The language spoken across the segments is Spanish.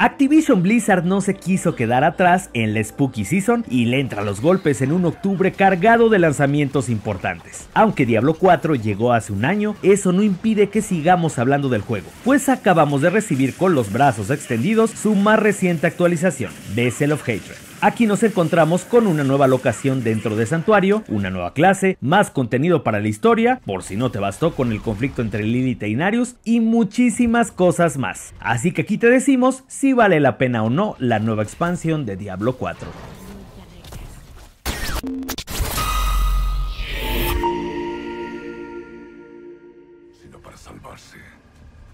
Activision Blizzard no se quiso quedar atrás en la Spooky Season y le entra los golpes en un octubre cargado de lanzamientos importantes. Aunque Diablo 4 llegó hace un año, eso no impide que sigamos hablando del juego, pues acabamos de recibir con los brazos extendidos su más reciente actualización, Cell of Hatred. Aquí nos encontramos con una nueva locación dentro de Santuario, una nueva clase, más contenido para la historia, por si no te bastó con el conflicto entre Lin y Teinarius, y muchísimas cosas más. Así que aquí te decimos si vale la pena o no la nueva expansión de Diablo 4.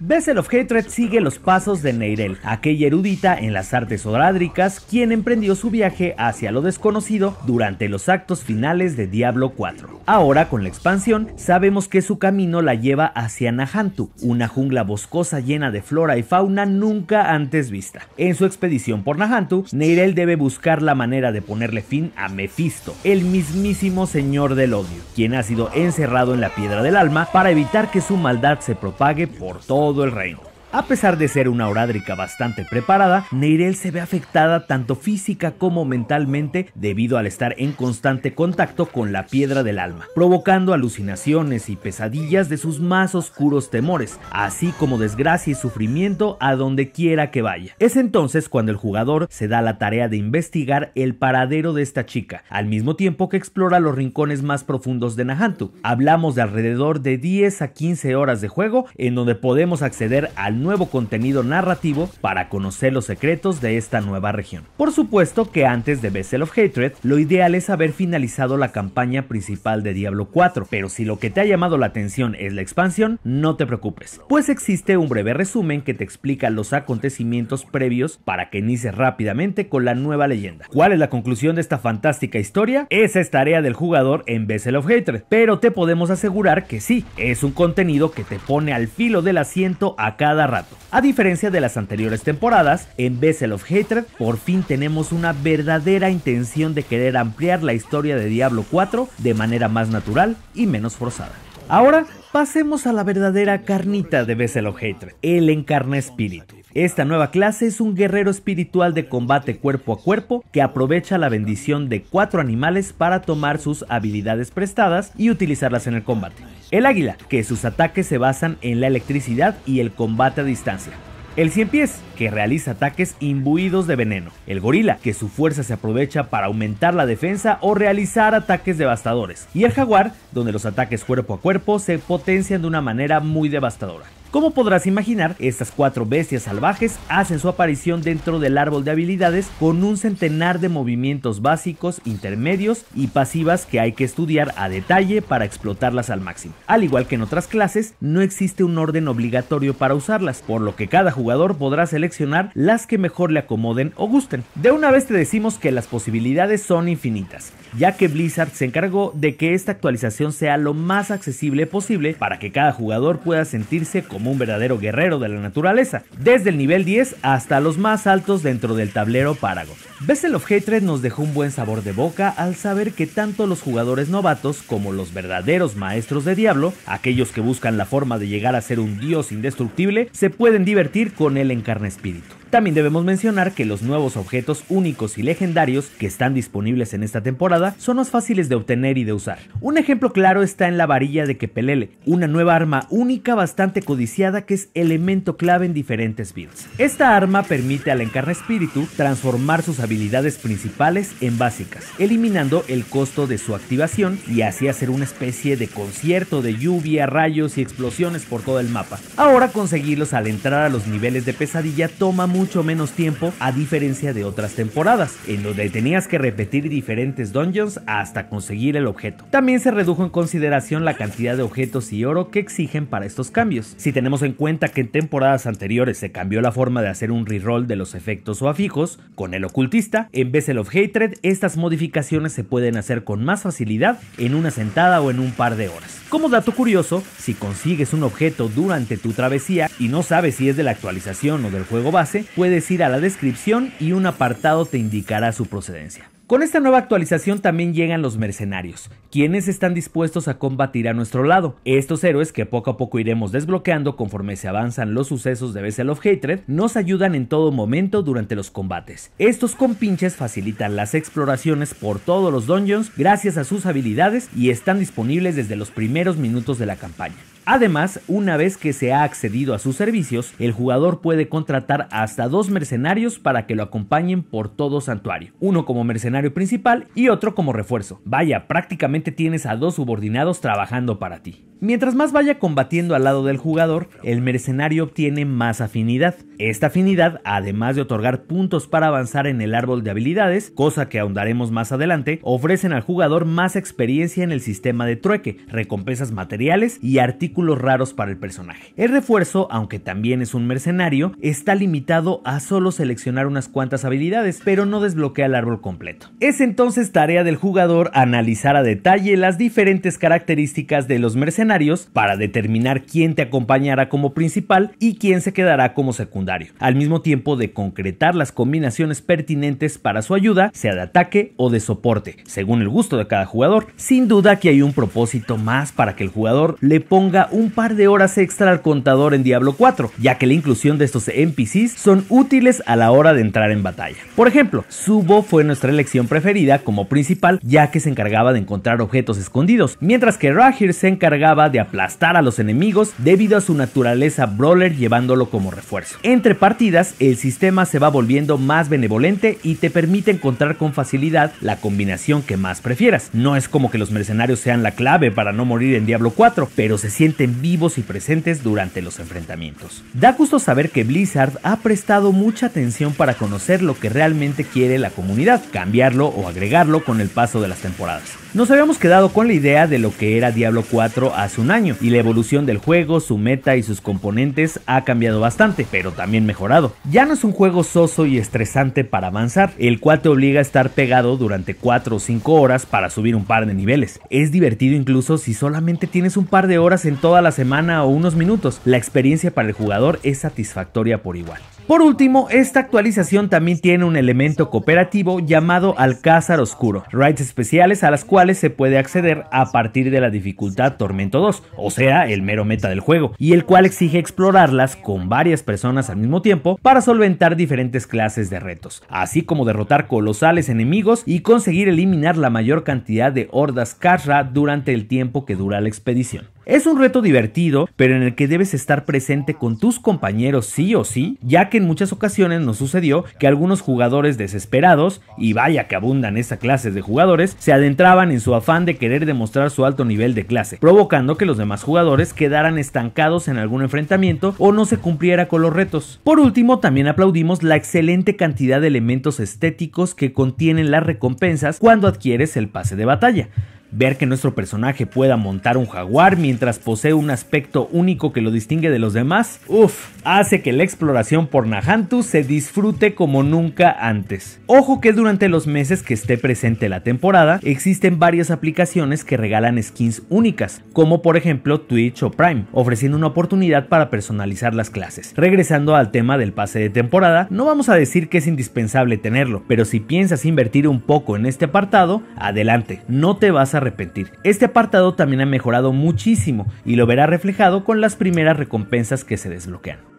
Bessel of Hatred sigue los pasos de Neirel, aquella erudita en las artes orádricas, quien emprendió su viaje hacia lo desconocido durante los actos finales de Diablo 4. Ahora, con la expansión, sabemos que su camino la lleva hacia Nahantu, una jungla boscosa llena de flora y fauna nunca antes vista. En su expedición por Nahantu, Neirel debe buscar la manera de ponerle fin a Mephisto, el mismísimo señor del odio, quien ha sido encerrado en la piedra del alma para evitar que su maldad se propague por todo el reino. A pesar de ser una orádrica bastante preparada, Neirel se ve afectada tanto física como mentalmente debido al estar en constante contacto con la piedra del alma, provocando alucinaciones y pesadillas de sus más oscuros temores, así como desgracia y sufrimiento a donde quiera que vaya. Es entonces cuando el jugador se da la tarea de investigar el paradero de esta chica, al mismo tiempo que explora los rincones más profundos de Nahantu. Hablamos de alrededor de 10 a 15 horas de juego en donde podemos acceder al nuevo contenido narrativo para conocer los secretos de esta nueva región. Por supuesto que antes de Vessel of Hatred, lo ideal es haber finalizado la campaña principal de Diablo 4, pero si lo que te ha llamado la atención es la expansión, no te preocupes, pues existe un breve resumen que te explica los acontecimientos previos para que inicies rápidamente con la nueva leyenda. ¿Cuál es la conclusión de esta fantástica historia? Esa es tarea del jugador en Vessel of Hatred, pero te podemos asegurar que sí, es un contenido que te pone al filo del asiento a cada a diferencia de las anteriores temporadas, en Vessel of Hatred por fin tenemos una verdadera intención de querer ampliar la historia de Diablo 4 de manera más natural y menos forzada. Ahora pasemos a la verdadera carnita de Vessel of Hatred, el encarna espíritu. Esta nueva clase es un guerrero espiritual de combate cuerpo a cuerpo que aprovecha la bendición de cuatro animales para tomar sus habilidades prestadas y utilizarlas en el combate. El águila, que sus ataques se basan en la electricidad y el combate a distancia. El cien pies, que realiza ataques imbuidos de veneno. El gorila, que su fuerza se aprovecha para aumentar la defensa o realizar ataques devastadores. Y el jaguar, donde los ataques cuerpo a cuerpo se potencian de una manera muy devastadora. Como podrás imaginar, estas cuatro bestias salvajes hacen su aparición dentro del árbol de habilidades con un centenar de movimientos básicos, intermedios y pasivas que hay que estudiar a detalle para explotarlas al máximo. Al igual que en otras clases, no existe un orden obligatorio para usarlas, por lo que cada jugador podrá seleccionar las que mejor le acomoden o gusten. De una vez te decimos que las posibilidades son infinitas, ya que Blizzard se encargó de que esta actualización sea lo más accesible posible para que cada jugador pueda sentirse como un verdadero guerrero de la naturaleza, desde el nivel 10 hasta los más altos dentro del tablero Paragon. Vessel of Hatred nos dejó un buen sabor de boca al saber que tanto los jugadores novatos como los verdaderos maestros de Diablo, aquellos que buscan la forma de llegar a ser un dios indestructible, se pueden divertir con el encarne espíritu. También debemos mencionar que los nuevos objetos únicos y legendarios que están disponibles en esta temporada son más fáciles de obtener y de usar. Un ejemplo claro está en la varilla de Kepelele, una nueva arma única bastante codiciada que es elemento clave en diferentes builds. Esta arma permite al encarna espíritu transformar sus habilidades principales en básicas, eliminando el costo de su activación y así hacer una especie de concierto de lluvia, rayos y explosiones por todo el mapa. Ahora conseguirlos al entrar a los niveles de pesadilla toma muy mucho menos tiempo a diferencia de otras temporadas, en donde tenías que repetir diferentes dungeons hasta conseguir el objeto. También se redujo en consideración la cantidad de objetos y oro que exigen para estos cambios. Si tenemos en cuenta que en temporadas anteriores se cambió la forma de hacer un reroll de los efectos o afijos, con el ocultista, en vez el of Hatred, estas modificaciones se pueden hacer con más facilidad en una sentada o en un par de horas. Como dato curioso, si consigues un objeto durante tu travesía y no sabes si es de la actualización o del juego base, puedes ir a la descripción y un apartado te indicará su procedencia. Con esta nueva actualización también llegan los mercenarios, quienes están dispuestos a combatir a nuestro lado. Estos héroes, que poco a poco iremos desbloqueando conforme se avanzan los sucesos de Vessel of Hatred, nos ayudan en todo momento durante los combates. Estos compinches facilitan las exploraciones por todos los dungeons gracias a sus habilidades y están disponibles desde los primeros minutos de la campaña. Además, una vez que se ha accedido a sus servicios, el jugador puede contratar hasta dos mercenarios para que lo acompañen por todo santuario, uno como mercenario principal y otro como refuerzo. Vaya, prácticamente tienes a dos subordinados trabajando para ti. Mientras más vaya combatiendo al lado del jugador, el mercenario obtiene más afinidad. Esta afinidad, además de otorgar puntos para avanzar en el árbol de habilidades, cosa que ahondaremos más adelante, ofrecen al jugador más experiencia en el sistema de trueque, recompensas materiales y artículos raros para el personaje. El refuerzo, aunque también es un mercenario, está limitado a solo seleccionar unas cuantas habilidades, pero no desbloquea el árbol completo. Es entonces tarea del jugador analizar a detalle las diferentes características de los mercenarios para determinar quién te acompañará como principal y quién se quedará como secundario, al mismo tiempo de concretar las combinaciones pertinentes para su ayuda, sea de ataque o de soporte, según el gusto de cada jugador. Sin duda que hay un propósito más para que el jugador le ponga un par de horas extra al contador en Diablo 4, ya que la inclusión de estos NPCs son útiles a la hora de entrar en batalla. Por ejemplo, Subo fue nuestra elección preferida como principal, ya que se encargaba de encontrar objetos escondidos, mientras que Rahir se encargaba de aplastar a los enemigos debido a su naturaleza brawler llevándolo como refuerzo. Entre partidas, el sistema se va volviendo más benevolente y te permite encontrar con facilidad la combinación que más prefieras. No es como que los mercenarios sean la clave para no morir en Diablo 4, pero se siente vivos y presentes durante los enfrentamientos. Da gusto saber que Blizzard ha prestado mucha atención para conocer lo que realmente quiere la comunidad, cambiarlo o agregarlo con el paso de las temporadas. Nos habíamos quedado con la idea de lo que era Diablo 4 hace un año y la evolución del juego, su meta y sus componentes ha cambiado bastante, pero también mejorado. Ya no es un juego soso y estresante para avanzar, el cual te obliga a estar pegado durante 4 o 5 horas para subir un par de niveles. Es divertido incluso si solamente tienes un par de horas en toda la semana o unos minutos. La experiencia para el jugador es satisfactoria por igual. Por último, esta actualización también tiene un elemento cooperativo llamado Alcázar Oscuro, raids especiales a las cuales se puede acceder a partir de la dificultad Tormento 2, o sea, el mero meta del juego, y el cual exige explorarlas con varias personas al mismo tiempo para solventar diferentes clases de retos, así como derrotar colosales enemigos y conseguir eliminar la mayor cantidad de hordas carra durante el tiempo que dura la expedición. Es un reto divertido, pero en el que debes estar presente con tus compañeros sí o sí, ya que en muchas ocasiones nos sucedió que algunos jugadores desesperados, y vaya que abundan esa clase de jugadores, se adentraban en su afán de querer demostrar su alto nivel de clase, provocando que los demás jugadores quedaran estancados en algún enfrentamiento o no se cumpliera con los retos. Por último, también aplaudimos la excelente cantidad de elementos estéticos que contienen las recompensas cuando adquieres el pase de batalla. Ver que nuestro personaje pueda montar un jaguar mientras posee un aspecto único que lo distingue de los demás, uff, hace que la exploración por Nahantu se disfrute como nunca antes. Ojo que durante los meses que esté presente la temporada, existen varias aplicaciones que regalan skins únicas, como por ejemplo Twitch o Prime, ofreciendo una oportunidad para personalizar las clases. Regresando al tema del pase de temporada, no vamos a decir que es indispensable tenerlo, pero si piensas invertir un poco en este apartado, adelante, no te vas a arrepentir. Este apartado también ha mejorado muchísimo y lo verá reflejado con las primeras recompensas que se desbloquean.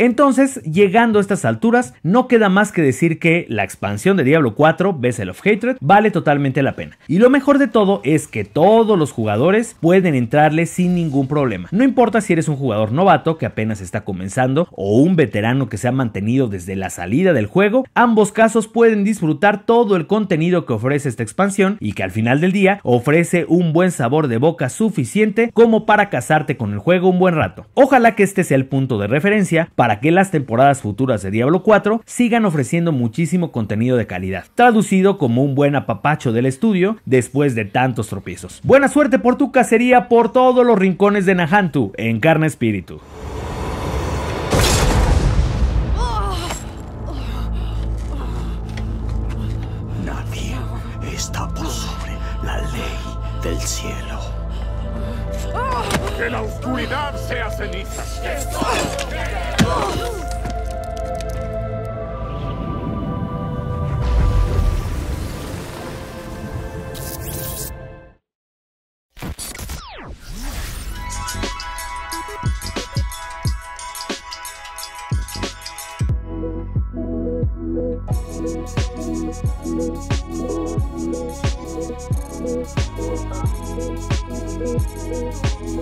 Entonces, llegando a estas alturas, no queda más que decir que la expansión de Diablo 4, Vessel of Hatred, vale totalmente la pena. Y lo mejor de todo es que todos los jugadores pueden entrarle sin ningún problema. No importa si eres un jugador novato que apenas está comenzando o un veterano que se ha mantenido desde la salida del juego, ambos casos pueden disfrutar todo el contenido que ofrece esta expansión y que al final del día ofrece un buen sabor de boca suficiente como para casarte con el juego un buen rato. Ojalá que este sea el punto de referencia para para que las temporadas futuras de Diablo 4 sigan ofreciendo muchísimo contenido de calidad, traducido como un buen apapacho del estudio después de tantos tropiezos. Buena suerte por tu cacería por todos los rincones de Nahantu en carne espíritu. Nadie está por sobre la ley del cielo. ¡Que la oscuridad sea ceniza!